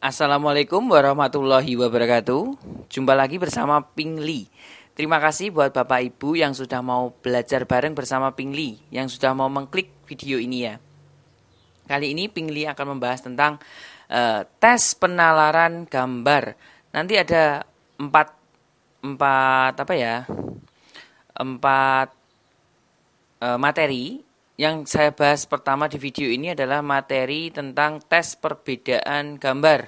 Assalamualaikum warahmatullahi wabarakatuh. Jumpa lagi bersama Pingli. Terima kasih buat Bapak Ibu yang sudah mau belajar bareng bersama Pingli, yang sudah mau mengklik video ini ya. Kali ini Pingli akan membahas tentang uh, tes penalaran gambar. Nanti ada empat empat apa ya? Empat uh, materi yang saya bahas pertama di video ini adalah materi tentang tes perbedaan gambar.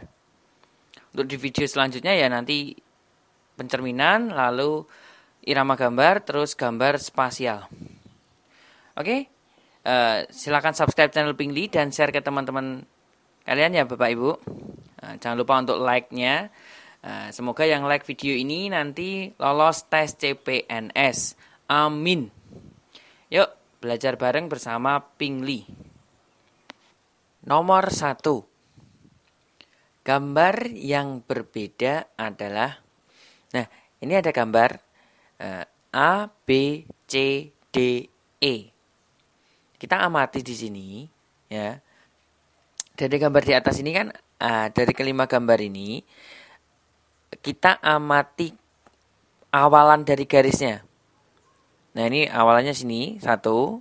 Untuk di video selanjutnya ya nanti pencerminan, lalu irama gambar, terus gambar spasial. Oke, uh, silakan subscribe channel Pingli dan share ke teman-teman kalian ya Bapak Ibu. Uh, jangan lupa untuk like-nya. Uh, semoga yang like video ini nanti lolos tes CPNS. Amin. Yuk, Belajar bareng bersama Pingli. Nomor 1. Gambar yang berbeda adalah Nah, ini ada gambar eh, A, B, C, D, E. Kita amati di sini ya. Dari gambar di atas ini kan eh, dari kelima gambar ini kita amati awalan dari garisnya Nah ini awalnya sini satu.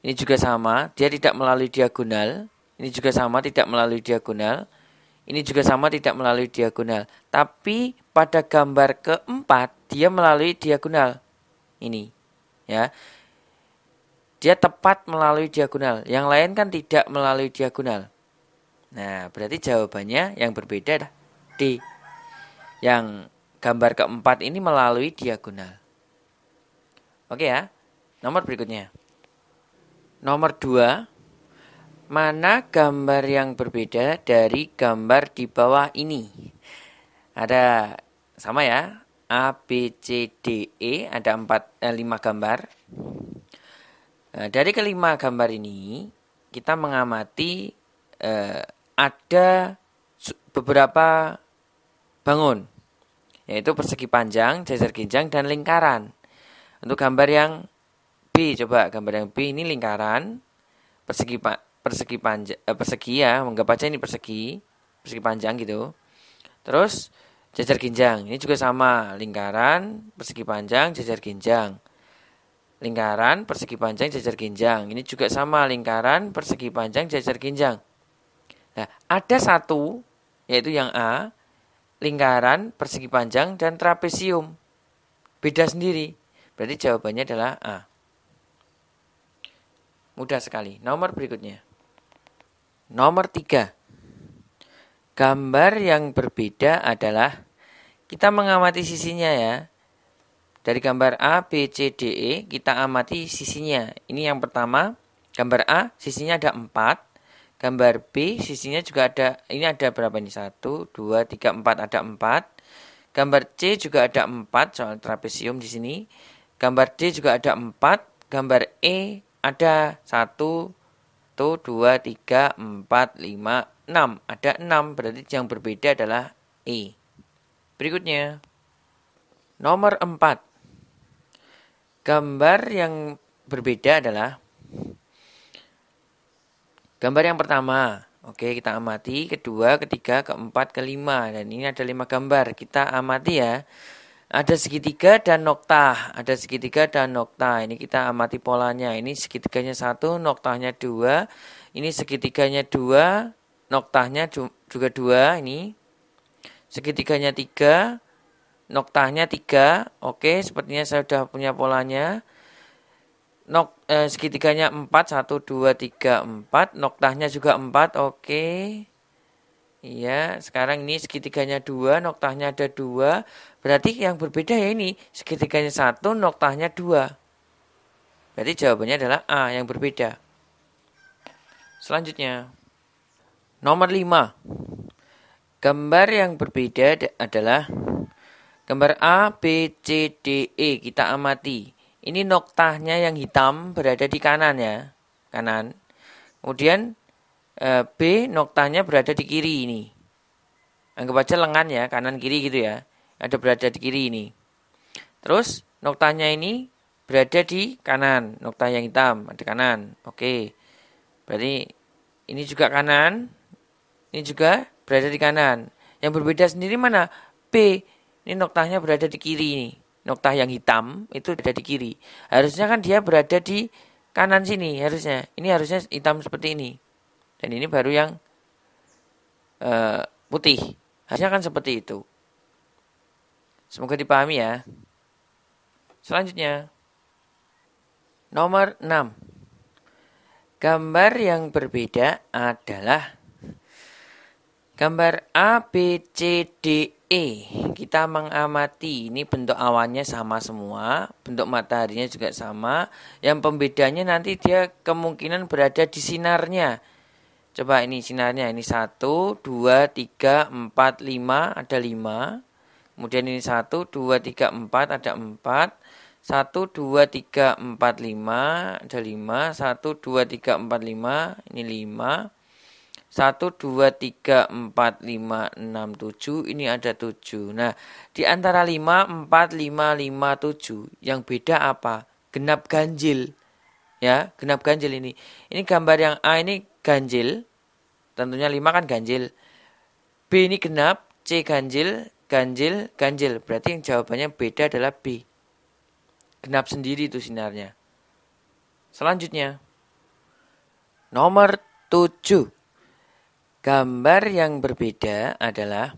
Ini juga sama. Dia tidak melalui diagonal. Ini juga sama tidak melalui diagonal. Ini juga sama tidak melalui diagonal. Tapi pada gambar keempat dia melalui diagonal. Ini ya. Dia tepat melalui diagonal. Yang lain kan tidak melalui diagonal. Nah, berarti jawabannya yang berbeda D. Yang gambar keempat ini melalui diagonal. Oke ya. Nomor berikutnya. Nomor dua, mana gambar yang berbeda dari gambar di bawah ini? Ada sama ya, A, B, C, D, E, ada empat, eh, lima gambar. Nah, dari kelima gambar ini, kita mengamati eh, ada beberapa bangun, yaitu persegi panjang, jajar ginjang, dan lingkaran. Untuk gambar yang B, coba gambar yang B ini lingkaran persegi persegi panjang eh, persegi ya, menganggap aja ini persegi, persegi panjang gitu. Terus jajar ginjang, ini juga sama, lingkaran, persegi panjang, jajar ginjang. Lingkaran, persegi panjang, jajar ginjang. Ini juga sama, lingkaran, persegi panjang, jajar ginjang. Nah, ada satu yaitu yang A, lingkaran, persegi panjang dan trapesium. Beda sendiri. Berarti jawabannya adalah A. Mudah sekali. Nomor berikutnya. Nomor tiga. Gambar yang berbeda adalah kita mengamati sisinya ya. Dari gambar A, B, C, D, E, kita amati sisinya. Ini yang pertama, gambar A sisinya ada empat Gambar B sisinya juga ada, ini ada berapa ini? 1, 2, 3, 4, ada 4. Gambar C juga ada 4 soal trapesium di sini. Gambar D juga ada 4, gambar E ada 1, 1, 2, 3, 4, 5, 6. Ada 6, berarti yang berbeda adalah E. Berikutnya, nomor 4. Gambar yang berbeda adalah gambar yang pertama. Oke, kita amati kedua, ketiga, keempat, kelima. Dan ini ada lima gambar. Kita amati ya. Ada segitiga dan nokta. Ada segitiga dan nokta. Ini kita amati polanya. Ini segitiganya satu, noktahnya dua. Ini segitiganya dua, noktahnya juga dua. Ini segitiganya tiga, noktahnya tiga. Oke, sepertinya saya sudah punya polanya. Nok, eh, segitiganya empat, satu, dua, tiga, empat. Noktahnya juga empat. Oke. Iya, sekarang ini segitiganya dua, noktahnya ada dua. Berarti yang berbeda ya ini, segitiganya satu, noktahnya dua. Berarti jawabannya adalah A yang berbeda. Selanjutnya, nomor lima. Gambar yang berbeda adalah gambar A, B, C, D, E. Kita amati. Ini noktahnya yang hitam berada di kanan ya, kanan. Kemudian e, B noktanya berada di kiri ini. Anggap aja lengan ya, kanan kiri gitu ya. Ada berada di kiri ini. Terus noktanya ini berada di kanan, nokta yang hitam ada kanan. Oke. Berarti ini juga kanan, ini juga berada di kanan. Yang berbeda sendiri mana? B. Ini noktanya berada di kiri ini. Noktah yang hitam itu berada di kiri. Harusnya kan dia berada di kanan sini harusnya. Ini harusnya hitam seperti ini. Dan ini baru yang uh, putih. Hasilnya kan seperti itu. Semoga dipahami ya. Selanjutnya. Nomor 6. Gambar yang berbeda adalah gambar A, B, C, D, E. Kita mengamati ini bentuk awannya sama semua, bentuk mataharinya juga sama. Yang pembedanya nanti dia kemungkinan berada di sinarnya. Coba ini sinarnya ini 1 2 3 4 5 ada 5. Kemudian ini 1 2 3 4 ada 4. 1 2 3 4 5 ada 5. 1 2 3 4 5 ini 5. 1, 2, 3, 4, 5, 6, 7 Ini ada 7 Nah di antara 5, 4, 5, 5, 7 Yang beda apa? Genap ganjil Ya genap ganjil ini Ini gambar yang A ini ganjil Tentunya 5 kan ganjil. B ini genap, C ganjil, ganjil, ganjil. Berarti yang jawabannya beda adalah B. Genap sendiri itu sinarnya. Selanjutnya. Nomor 7. Gambar yang berbeda adalah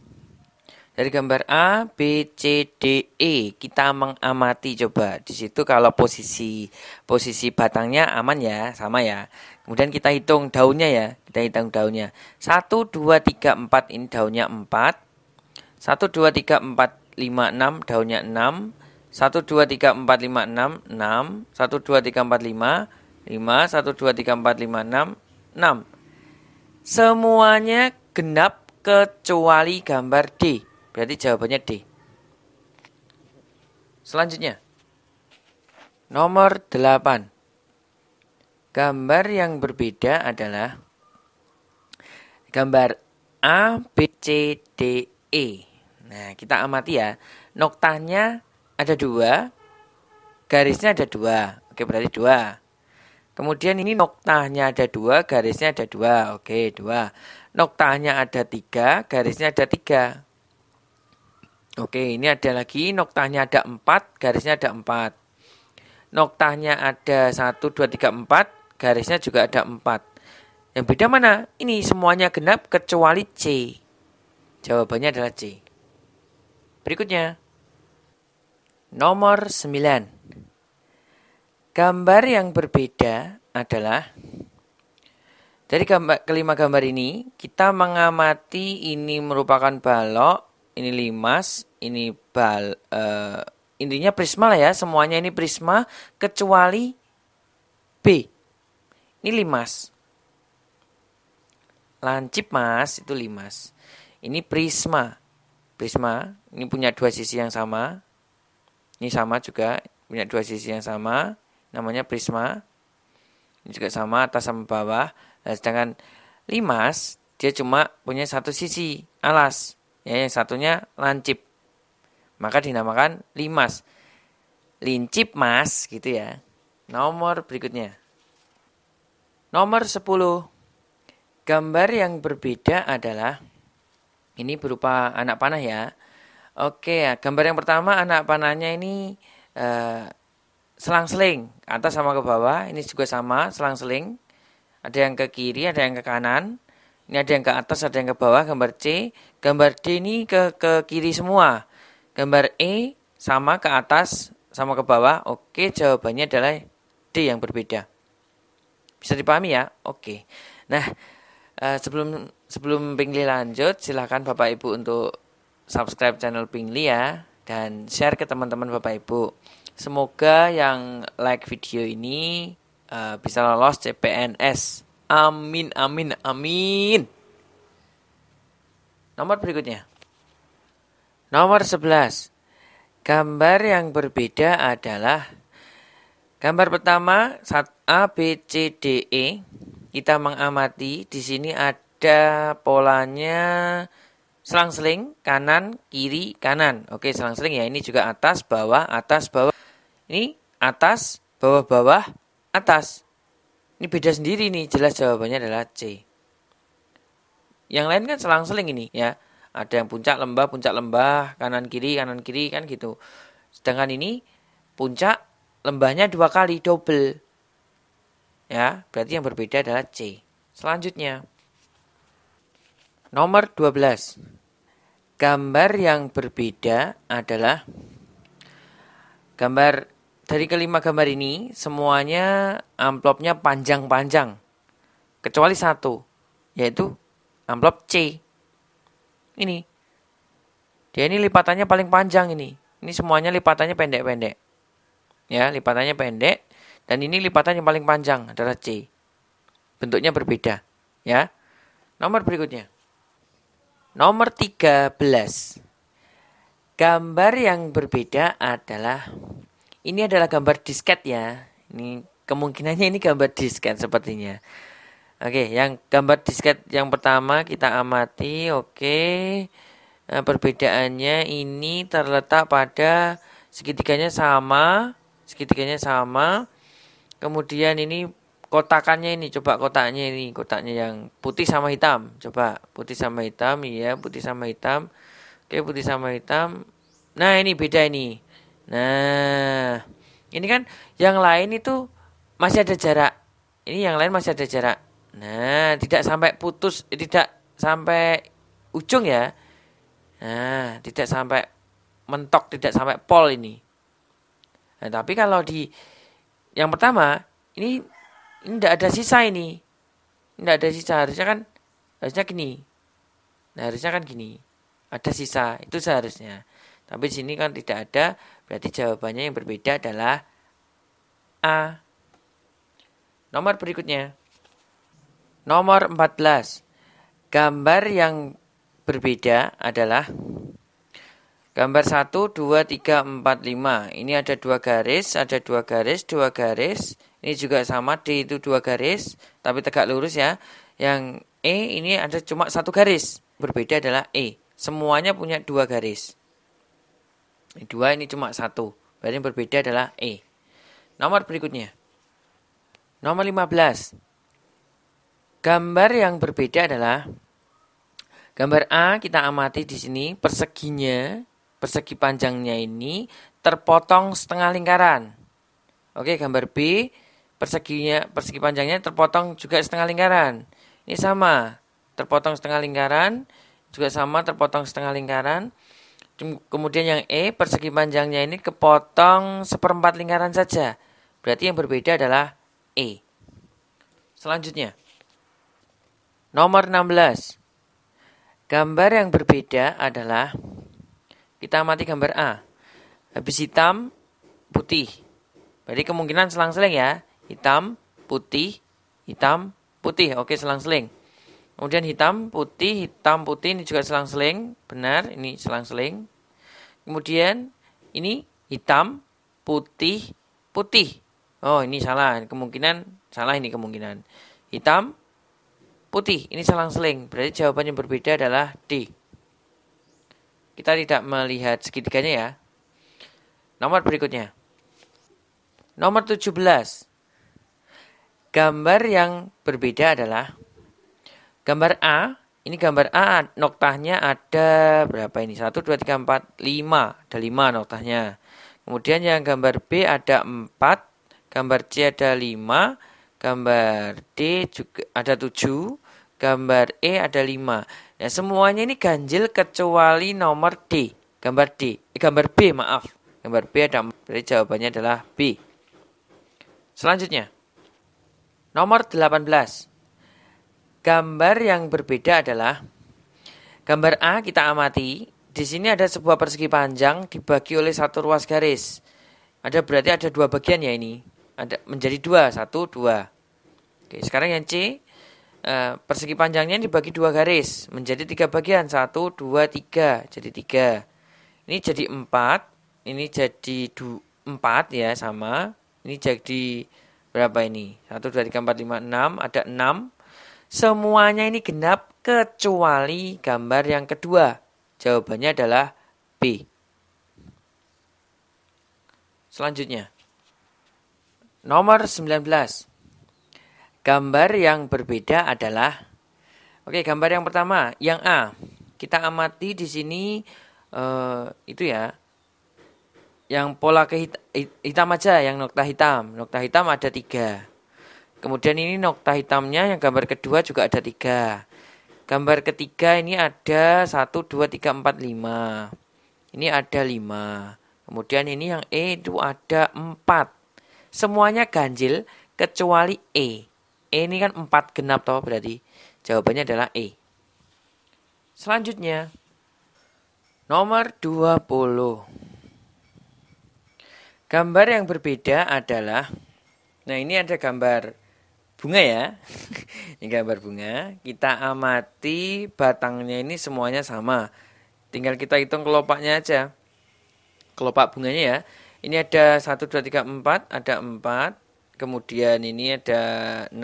dari gambar A, B, C, D, E kita mengamati coba. Di situ kalau posisi posisi batangnya aman ya, sama ya. Kemudian kita hitung daunnya ya, kita hitung daunnya. 1 2 3 4 ini daunnya 4. 1 2 3 4 5 6 daunnya 6. 1 2 3 4 5 6 6. 1 2 3 4 5 5. 1 2 3 4 5 6 6. Semuanya genap kecuali gambar D. Berarti jawabannya D. Selanjutnya. Nomor 8. Gambar yang berbeda adalah gambar A, B, C, D, E. Nah, kita amati ya. Noktanya ada dua, garisnya ada dua. Oke, berarti dua. Kemudian ini noktanya ada dua, garisnya ada dua. Oke, dua. Noktanya ada tiga, garisnya ada tiga. Oke, ini ada lagi noktahnya ada 4, garisnya ada 4. Noktahnya ada 1 2 3 4, garisnya juga ada 4. Yang beda mana? Ini semuanya genap kecuali C. Jawabannya adalah C. Berikutnya. Nomor 9. Gambar yang berbeda adalah dari gambar, kelima gambar ini, kita mengamati ini merupakan balok, ini limas, ini bal uh, intinya prisma lah ya, semuanya ini prisma kecuali B. Ini limas. Lancip mas itu limas. Ini prisma. Prisma ini punya dua sisi yang sama. Ini sama juga punya dua sisi yang sama. Namanya prisma. Ini juga sama atas sama bawah. Nah, sedangkan limas dia cuma punya satu sisi alas Ya, yang satunya lancip. Maka dinamakan limas. Lincip mas gitu ya. Nomor berikutnya. Nomor 10. Gambar yang berbeda adalah ini berupa anak panah ya. Oke ya, gambar yang pertama anak panahnya ini eh, selang-seling atas sama ke bawah, ini juga sama selang-seling. Ada yang ke kiri, ada yang ke kanan. Ini ada yang ke atas, ada yang ke bawah, gambar C. Gambar D ini ke, ke kiri semua. Gambar E sama ke atas, sama ke bawah. Oke, jawabannya adalah D yang berbeda. Bisa dipahami ya? Oke. Nah, eh, sebelum sebelum Pingli lanjut, silahkan Bapak Ibu untuk subscribe channel Pingli ya. Dan share ke teman-teman Bapak Ibu. Semoga yang like video ini eh, bisa lolos CPNS Amin, amin, amin. Nomor berikutnya. Nomor 11. Gambar yang berbeda adalah gambar pertama saat A, B, C, D, E. Kita mengamati di sini ada polanya selang-seling kanan, kiri, kanan. Oke, selang-seling ya. Ini juga atas, bawah, atas, bawah. Ini atas, bawah, bawah, atas. Ini beda sendiri nih, jelas jawabannya adalah C. Yang lain kan selang-seling ini ya. Ada yang puncak lembah, puncak lembah, kanan kiri, kanan kiri kan gitu. Sedangkan ini puncak lembahnya dua kali double. Ya, berarti yang berbeda adalah C. Selanjutnya. Nomor 12. Gambar yang berbeda adalah gambar dari kelima gambar ini semuanya amplopnya panjang-panjang kecuali satu yaitu amplop C ini dia ini lipatannya paling panjang ini ini semuanya lipatannya pendek-pendek ya lipatannya pendek dan ini lipatan yang paling panjang adalah C bentuknya berbeda ya nomor berikutnya nomor 13 gambar yang berbeda adalah ini adalah gambar disket ya. Ini kemungkinannya ini gambar disket sepertinya. Oke, yang gambar disket yang pertama kita amati. Oke. Nah, perbedaannya ini terletak pada segitiganya sama, segitiganya sama. Kemudian ini kotakannya ini coba kotaknya ini kotaknya yang putih sama hitam coba putih sama hitam iya putih sama hitam oke putih sama hitam nah ini beda ini Nah, ini kan yang lain itu masih ada jarak. Ini yang lain masih ada jarak. Nah, tidak sampai putus, eh, tidak sampai ujung ya. Nah, tidak sampai mentok, tidak sampai pol ini. Nah, tapi kalau di yang pertama, ini tidak ada sisa ini. Tidak ada sisa, harusnya kan harusnya gini. Nah, harusnya kan gini. Ada sisa, itu seharusnya. Tapi di sini kan tidak ada, Berarti jawabannya yang berbeda adalah A. Nomor berikutnya. Nomor 14. Gambar yang berbeda adalah gambar 1, 2, 3, 4, 5. Ini ada dua garis, ada dua garis, dua garis. Ini juga sama, D itu dua garis, tapi tegak lurus ya. Yang E ini ada cuma satu garis. Berbeda adalah E. Semuanya punya dua garis. 2 ini cuma satu berarti yang berbeda adalah E nomor berikutnya nomor 15 gambar yang berbeda adalah gambar A kita amati di sini perseginya persegi panjangnya ini terpotong setengah lingkaran Oke gambar B perseginya persegi panjangnya terpotong juga setengah lingkaran ini sama terpotong setengah lingkaran juga sama terpotong setengah lingkaran Kemudian yang E, persegi panjangnya ini kepotong seperempat lingkaran saja. Berarti yang berbeda adalah E. Selanjutnya, nomor 16. Gambar yang berbeda adalah, kita amati gambar A. Habis hitam, putih. Berarti kemungkinan selang-seling ya. Hitam, putih, hitam, putih. Oke, selang-seling. Kemudian hitam, putih, hitam, putih. Ini juga selang-seling. Benar, ini selang-seling. Kemudian ini hitam, putih, putih. Oh, ini salah. Kemungkinan salah ini kemungkinan. Hitam, putih. Ini selang-seling. Berarti jawaban yang berbeda adalah D. Kita tidak melihat segitiganya ya. Nomor berikutnya. Nomor 17. Gambar yang berbeda adalah gambar A ini gambar A noktahnya ada berapa ini? 1, 2, 3, 4, 5. Ada 5 noktahnya. Kemudian yang gambar B ada 4, gambar C ada 5, gambar D juga ada 7, gambar E ada 5. ya nah, semuanya ini ganjil kecuali nomor D, gambar D, eh, gambar B, maaf. Gambar B ada 4, berarti jawabannya adalah B. Selanjutnya, nomor 18. Gambar yang berbeda adalah gambar A kita amati. Di sini ada sebuah persegi panjang dibagi oleh satu ruas garis. Ada berarti ada dua bagian ya ini. Ada menjadi dua, satu, dua. Oke, sekarang yang C eh, persegi panjangnya dibagi dua garis menjadi tiga bagian satu dua tiga jadi tiga ini jadi empat ini jadi du, empat ya sama ini jadi berapa ini satu dua tiga empat lima enam ada enam Semuanya ini genap kecuali gambar yang kedua. Jawabannya adalah B. Selanjutnya. Nomor 19. Gambar yang berbeda adalah Oke, gambar yang pertama, yang A. Kita amati di sini eh, itu ya. Yang pola kehitam hitam aja, yang nokta hitam. Nokta hitam ada tiga. Kemudian ini nokta hitamnya yang gambar kedua juga ada tiga. Gambar ketiga ini ada satu dua tiga empat lima Ini ada lima Kemudian ini yang E itu ada empat Semuanya ganjil kecuali E. E ini kan empat genap toh berarti. Jawabannya adalah E. Selanjutnya, nomor 20. Gambar yang berbeda adalah, nah ini ada gambar bunga ya. ini gambar bunga. Kita amati batangnya ini semuanya sama. Tinggal kita hitung kelopaknya aja. Kelopak bunganya ya. Ini ada 1, 2, 3, 4. Ada 4. Kemudian ini ada 6.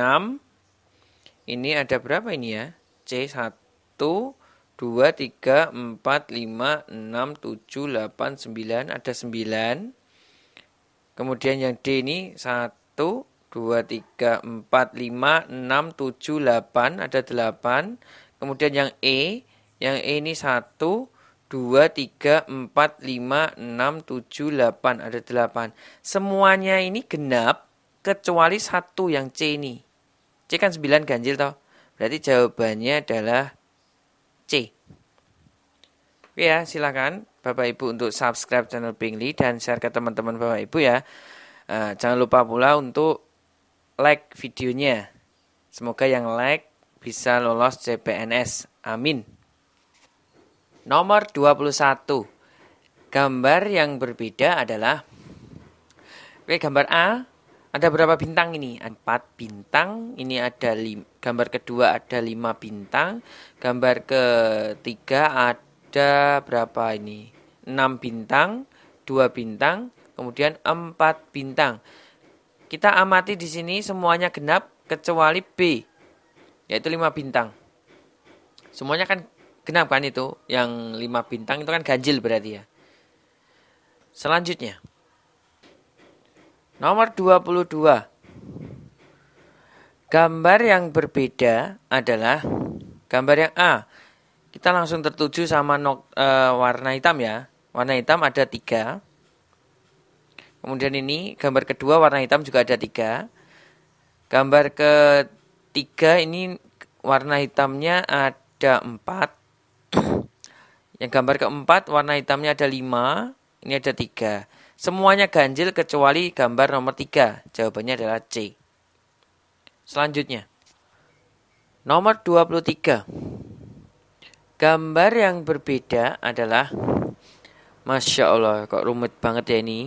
Ini ada berapa ini ya? C 1, 2, 3, 4, 5, 6, 7, 8, 9. Ada 9. Kemudian yang D ini 1, 2, 3, 4, 5, 6, 7, 8. Ada 8. Kemudian yang E. Yang E ini 1, 2, 3, 4, 5, 6, 7, 8. Ada 8. Semuanya ini genap kecuali satu yang C ini. C kan 9 ganjil toh. Berarti jawabannya adalah C. Oke ya, silahkan Bapak Ibu untuk subscribe channel Pingli dan share ke teman-teman Bapak Ibu ya. Uh, jangan lupa pula untuk like videonya. Semoga yang like bisa lolos CPNS. Amin. Nomor 21. Gambar yang berbeda adalah Oke, gambar A ada berapa bintang ini? 4 bintang. Ini ada lim, gambar kedua ada 5 bintang. Gambar ketiga ada berapa ini? 6 bintang, 2 bintang, kemudian 4 bintang. Kita amati di sini semuanya genap kecuali B, yaitu 5 bintang. Semuanya kan genap kan itu, yang 5 bintang itu kan ganjil berarti ya. Selanjutnya, nomor 22. Gambar yang berbeda adalah gambar yang A. Kita langsung tertuju sama nok, e, warna hitam ya. Warna hitam ada tiga. Kemudian ini gambar kedua warna hitam juga ada tiga. Gambar ketiga ini warna hitamnya ada empat. Yang gambar keempat warna hitamnya ada lima. Ini ada tiga. Semuanya ganjil kecuali gambar nomor tiga. Jawabannya adalah C. Selanjutnya. Nomor 23. Gambar yang berbeda adalah Masya Allah, kok rumit banget ya ini.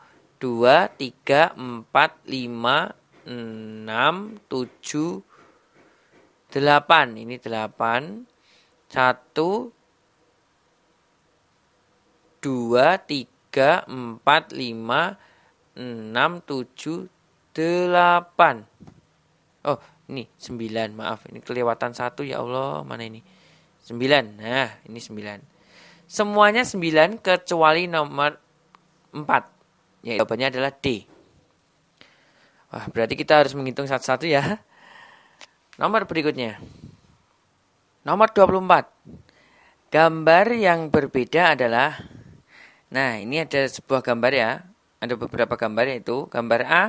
dua tiga empat lima enam tujuh delapan ini delapan satu dua tiga empat lima enam tujuh delapan oh ini sembilan maaf ini kelewatan satu ya Allah mana ini 9, nah ini 9 semuanya 9 kecuali nomor 4 Ya, jawabannya adalah D. Wah, berarti kita harus menghitung satu-satu ya. Nomor berikutnya. Nomor 24. Gambar yang berbeda adalah Nah, ini ada sebuah gambar ya. Ada beberapa gambar yaitu gambar A.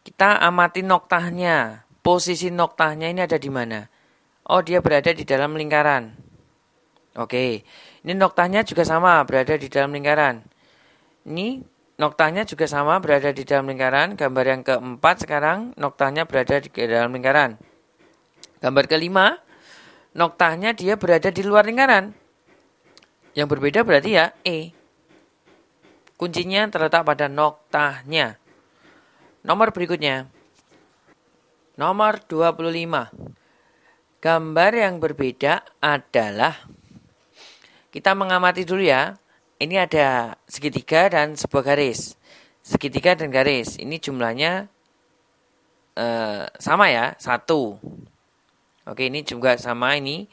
Kita amati noktahnya. Posisi noktahnya ini ada di mana? Oh, dia berada di dalam lingkaran. Oke. Ini noktahnya juga sama, berada di dalam lingkaran. Ini noktanya juga sama berada di dalam lingkaran. Gambar yang keempat sekarang noktanya berada di dalam lingkaran. Gambar kelima noktanya dia berada di luar lingkaran. Yang berbeda berarti ya E. Kuncinya terletak pada noktahnya. Nomor berikutnya. Nomor 25. Gambar yang berbeda adalah kita mengamati dulu ya ini ada segitiga dan sebuah garis. Segitiga dan garis ini jumlahnya uh, sama ya, satu. Oke, ini juga sama ini.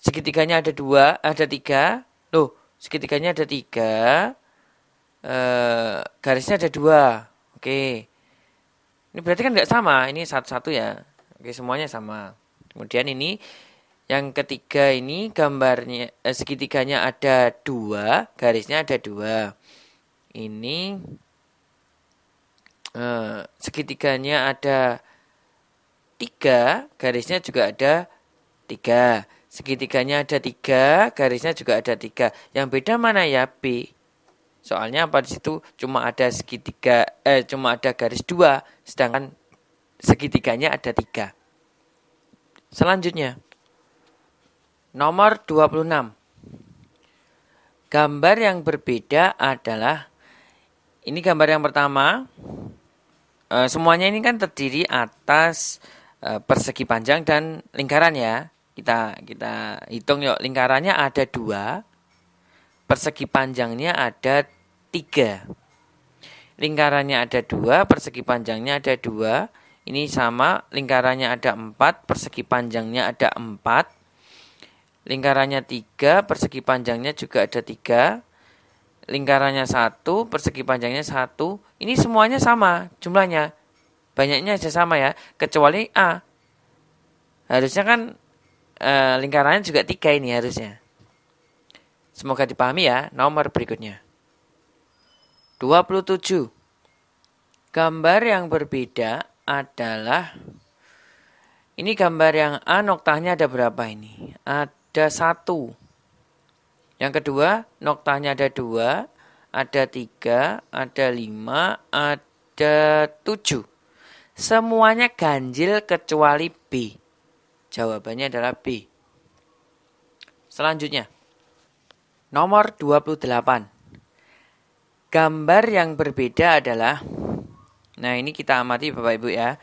Segitiganya ada dua, ada tiga. Loh, segitiganya ada tiga. uh, garisnya ada dua. Oke. Ini berarti kan nggak sama. Ini satu-satu ya. Oke, semuanya sama. Kemudian ini yang ketiga ini gambarnya eh, segitiganya ada dua, garisnya ada dua. Ini eh, segitiganya ada tiga, garisnya juga ada tiga. Segitiganya ada tiga, garisnya juga ada tiga. Yang beda mana ya B? Soalnya apa di situ cuma ada segitiga, eh cuma ada garis dua, sedangkan segitiganya ada tiga. Selanjutnya. Nomor 26. Gambar yang berbeda adalah ini gambar yang pertama. E, semuanya ini kan terdiri atas e, persegi panjang dan lingkaran ya. Kita kita hitung yuk. Lingkarannya ada dua, persegi panjangnya ada tiga. Lingkarannya ada dua, persegi panjangnya ada dua. Ini sama, lingkarannya ada empat, persegi panjangnya ada empat lingkarannya 3, persegi panjangnya juga ada 3, lingkarannya 1, persegi panjangnya 1, ini semuanya sama jumlahnya, banyaknya aja sama ya, kecuali A. Harusnya kan e, lingkarannya juga 3 ini harusnya. Semoga dipahami ya, nomor berikutnya. 27. Gambar yang berbeda adalah ini gambar yang A noktahnya ada berapa ini? Ada ada satu. Yang kedua, noktahnya ada dua, ada tiga, ada lima, ada tujuh. Semuanya ganjil kecuali B. Jawabannya adalah B. Selanjutnya, nomor 28. Gambar yang berbeda adalah Nah, ini kita amati Bapak Ibu ya.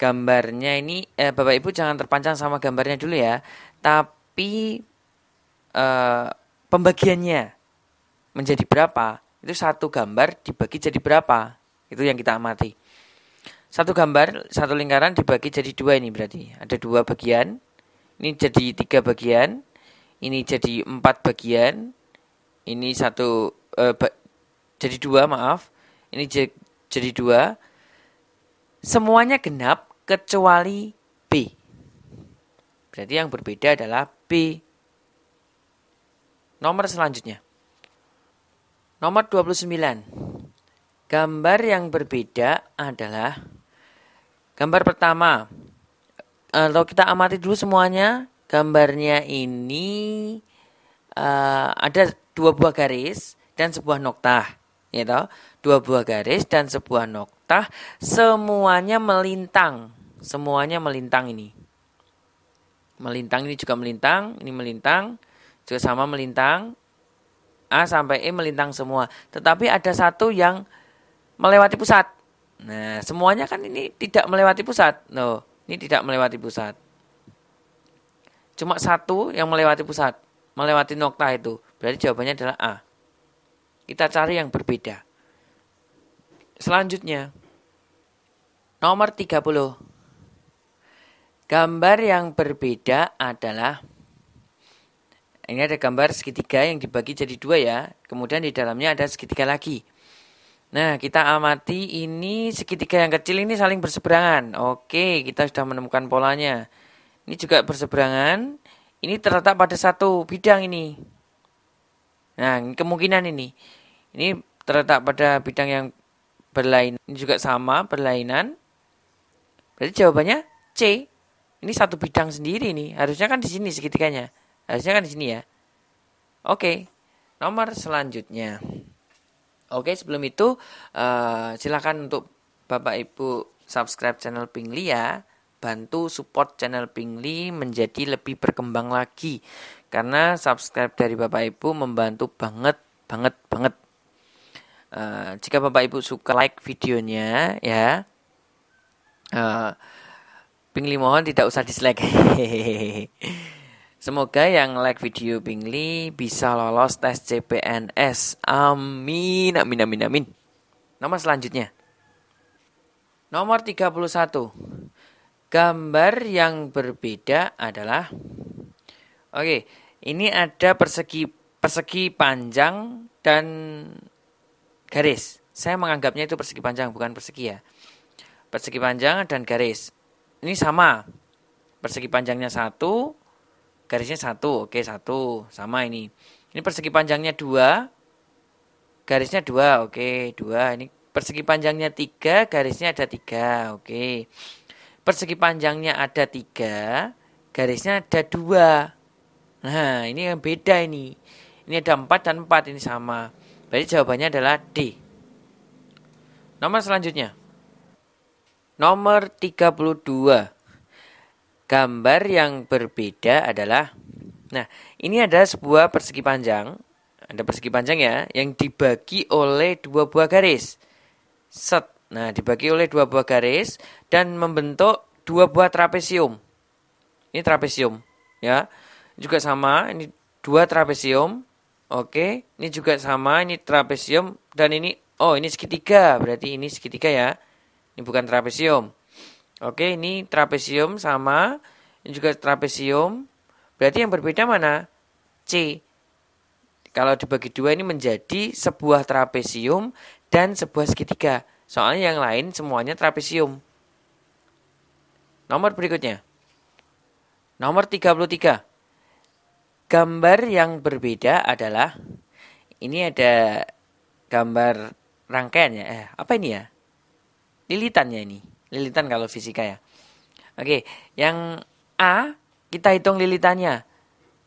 Gambarnya ini eh, Bapak Ibu jangan terpanjang sama gambarnya dulu ya. Tapi tapi uh, pembagiannya menjadi berapa itu satu gambar dibagi jadi berapa itu yang kita amati satu gambar satu lingkaran dibagi jadi dua ini berarti ada dua bagian ini jadi tiga bagian ini jadi empat bagian ini satu eh, ba jadi dua maaf ini jadi dua semuanya genap kecuali b berarti yang berbeda adalah B. Nomor selanjutnya. Nomor 29. Gambar yang berbeda adalah gambar pertama. Eh, kalau kita amati dulu semuanya, gambarnya ini uh, ada dua buah garis dan sebuah nokta. ya toh dua buah garis dan sebuah nokta semuanya melintang semuanya melintang ini melintang ini juga melintang ini melintang juga sama melintang A sampai E melintang semua tetapi ada satu yang melewati pusat nah semuanya kan ini tidak melewati pusat no ini tidak melewati pusat cuma satu yang melewati pusat melewati nokta itu berarti jawabannya adalah A kita cari yang berbeda selanjutnya nomor 30 Gambar yang berbeda adalah ini ada gambar segitiga yang dibagi jadi dua ya. Kemudian di dalamnya ada segitiga lagi. Nah, kita amati ini segitiga yang kecil ini saling berseberangan. Oke, kita sudah menemukan polanya. Ini juga berseberangan. Ini terletak pada satu bidang ini. Nah, kemungkinan ini. Ini terletak pada bidang yang berlainan. Ini juga sama, berlainan. Berarti jawabannya C. Ini satu bidang sendiri nih. Harusnya kan di sini segitiganya. Harusnya kan di sini ya. Oke. Nomor selanjutnya. Oke, sebelum itu uh, silakan untuk Bapak Ibu subscribe channel Pingli ya. Bantu support channel Pingli menjadi lebih berkembang lagi. Karena subscribe dari Bapak Ibu membantu banget, banget, banget. Uh, jika Bapak Ibu suka like videonya ya. Uh, Pingli mohon tidak usah dislike. Semoga yang like video Pingli bisa lolos tes CPNS. Amin, amin, amin, amin. Nomor selanjutnya. Nomor 31. Gambar yang berbeda adalah Oke, ini ada persegi persegi panjang dan garis. Saya menganggapnya itu persegi panjang bukan persegi ya. Persegi panjang dan garis ini sama persegi panjangnya satu garisnya satu oke satu sama ini ini persegi panjangnya dua garisnya dua oke dua ini persegi panjangnya tiga garisnya ada tiga oke persegi panjangnya ada tiga garisnya ada dua nah ini yang beda ini ini ada empat dan empat ini sama berarti jawabannya adalah D nomor selanjutnya Nomor 32. Gambar yang berbeda adalah Nah, ini ada sebuah persegi panjang. Ada persegi panjang ya yang dibagi oleh dua buah garis. Set. Nah, dibagi oleh dua buah garis dan membentuk dua buah trapesium. Ini trapesium ya. Juga sama, ini dua trapesium. Oke, ini juga sama, ini trapesium dan ini oh, ini segitiga, berarti ini segitiga ya. Ini bukan trapesium. Oke, ini trapesium sama ini juga trapesium. Berarti yang berbeda mana? C. Kalau dibagi dua ini menjadi sebuah trapesium dan sebuah segitiga. Soalnya yang lain semuanya trapesium. Nomor berikutnya. Nomor 33. Gambar yang berbeda adalah ini ada gambar rangkaian ya. Eh, apa ini ya? lilitan ya ini. Lilitan kalau fisika ya. Oke, yang A kita hitung lilitannya.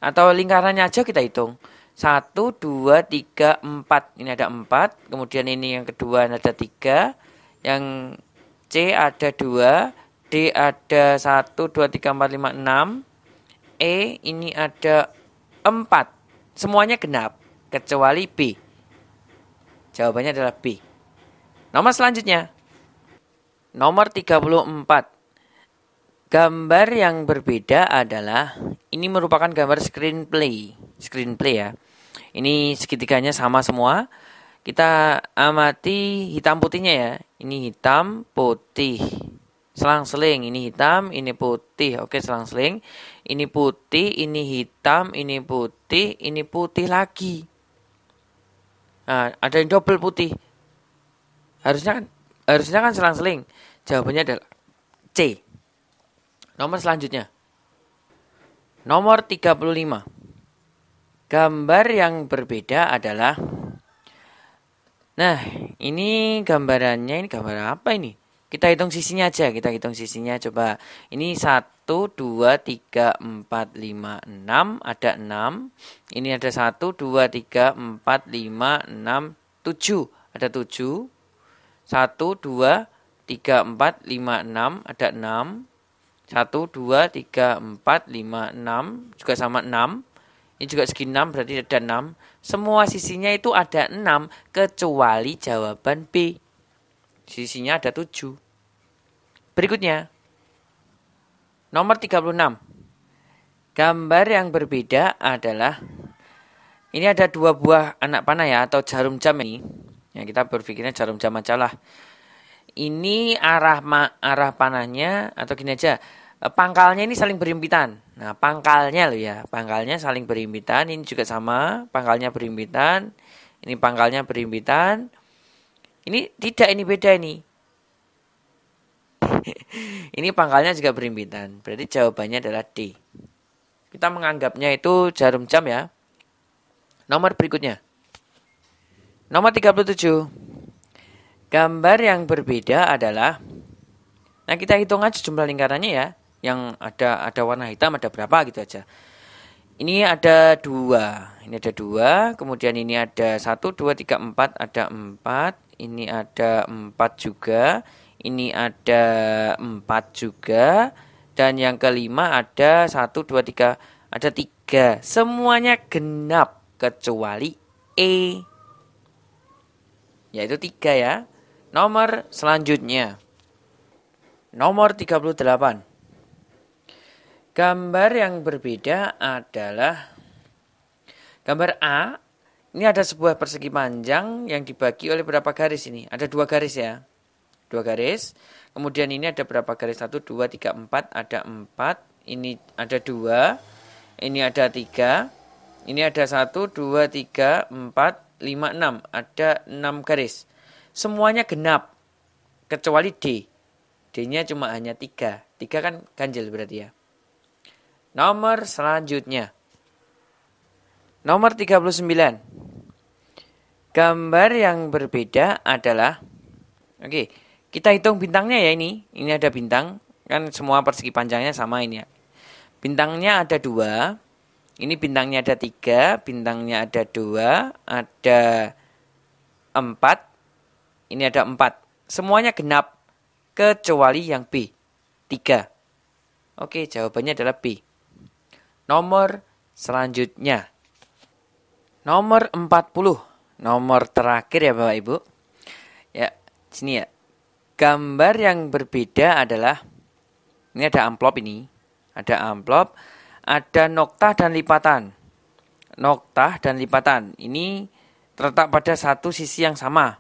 Atau lingkarannya aja kita hitung. satu dua tiga empat Ini ada empat Kemudian ini yang kedua ada tiga Yang C ada dua D ada satu dua tiga empat lima enam E ini ada empat Semuanya genap. Kecuali B. Jawabannya adalah B. Nomor nah, selanjutnya. Nomor 34. Gambar yang berbeda adalah ini merupakan gambar screenplay. Screenplay ya. Ini segitiganya sama semua. Kita amati hitam putihnya ya. Ini hitam putih. Selang-seling, ini hitam, ini putih. Oke, selang-seling. Ini putih, ini hitam, ini putih, ini putih lagi. Nah, ada yang double putih. Harusnya kan harusnya kan selang-seling. Jawabannya adalah C. Nomor selanjutnya. Nomor 35. Gambar yang berbeda adalah Nah, ini gambarannya ini gambar apa ini? Kita hitung sisinya aja, kita hitung sisinya coba. Ini 1 2 3 4 5 6 ada 6. Ini ada 1 2 3 4 5 6 7. Ada 7. 1, 2, 3, 4, 5, 6. Ada 6. 1, 2, 3, 4, 5, 6. Juga sama 6. Ini juga segi 6 berarti ada 6. Semua sisinya itu ada 6 kecuali jawaban B. Sisinya ada 7. Berikutnya. Nomor 36. Gambar yang berbeda adalah ini ada dua buah anak panah ya atau jarum jam ini. Ya, kita berpikirnya jarum jam aja lah. Ini arah ma arah panahnya atau gini aja, eh, pangkalnya ini saling berimpitan. Nah, pangkalnya loh ya, pangkalnya saling berimpitan, ini juga sama, pangkalnya berimpitan, ini pangkalnya berimpitan. Ini tidak ini beda ini. ini pangkalnya juga berimpitan. Berarti jawabannya adalah D. Kita menganggapnya itu jarum jam ya. Nomor berikutnya. Nomor 37. Gambar yang berbeda adalah Nah, kita hitung aja jumlah lingkarannya ya. Yang ada ada warna hitam ada berapa gitu aja. Ini ada dua, ini ada dua, kemudian ini ada satu, dua, tiga, empat, ada empat, ini ada empat juga, ini ada empat juga, dan yang kelima ada satu, dua, tiga, ada tiga. Semuanya genap kecuali E yaitu 3 ya. Nomor selanjutnya. Nomor 38. Gambar yang berbeda adalah gambar A. Ini ada sebuah persegi panjang yang dibagi oleh berapa garis ini? Ada dua garis ya. Dua garis. Kemudian ini ada berapa garis? 1, 2, 3, 4. Ada 4. Ini ada 2. Ini ada 3. Ini ada 1, 2, 3, 4, 5, 6. Ada 6 garis. Semuanya genap. Kecuali D. D-nya cuma hanya 3. 3 kan ganjil berarti ya. Nomor selanjutnya. Nomor 39. Gambar yang berbeda adalah Oke, kita hitung bintangnya ya ini. Ini ada bintang, kan semua persegi panjangnya sama ini ya. Bintangnya ada dua, ini bintangnya ada tiga, bintangnya ada dua, ada empat, ini ada empat. Semuanya genap, kecuali yang B, tiga. Oke, jawabannya adalah B. Nomor selanjutnya. Nomor empat puluh, nomor terakhir ya Bapak Ibu. Ya, sini ya. Gambar yang berbeda adalah, ini ada amplop ini, ada amplop, ada nokta dan lipatan. nokta dan lipatan ini terletak pada satu sisi yang sama.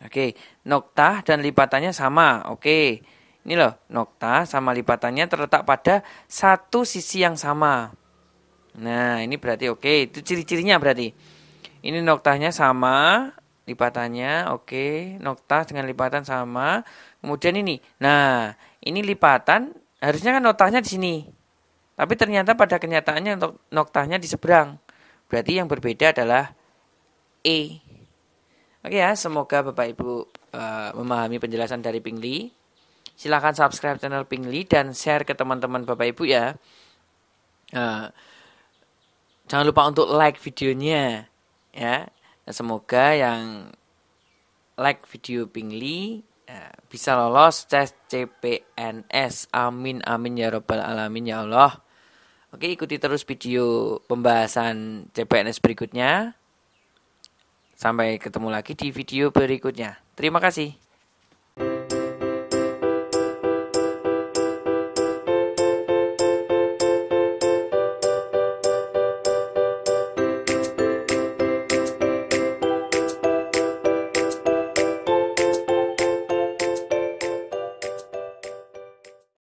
Oke, nokta dan lipatannya sama. Oke, ini loh nokta sama lipatannya terletak pada satu sisi yang sama. Nah, ini berarti oke, itu ciri-cirinya berarti. Ini noktahnya sama, lipatannya oke nokta dengan lipatan sama kemudian ini nah ini lipatan harusnya kan notahnya di sini tapi ternyata pada kenyataannya untuk noktahnya di seberang. Berarti yang berbeda adalah E. Oke ya, semoga Bapak Ibu uh, memahami penjelasan dari Pingli. Silahkan subscribe channel Pingli dan share ke teman-teman Bapak Ibu ya. Uh, jangan lupa untuk like videonya ya. Semoga yang like video Pingli uh, eh, bisa lolos tes CPNS. Amin amin ya robbal alamin ya Allah. Oke, ikuti terus video pembahasan CPNS berikutnya. Sampai ketemu lagi di video berikutnya. Terima kasih.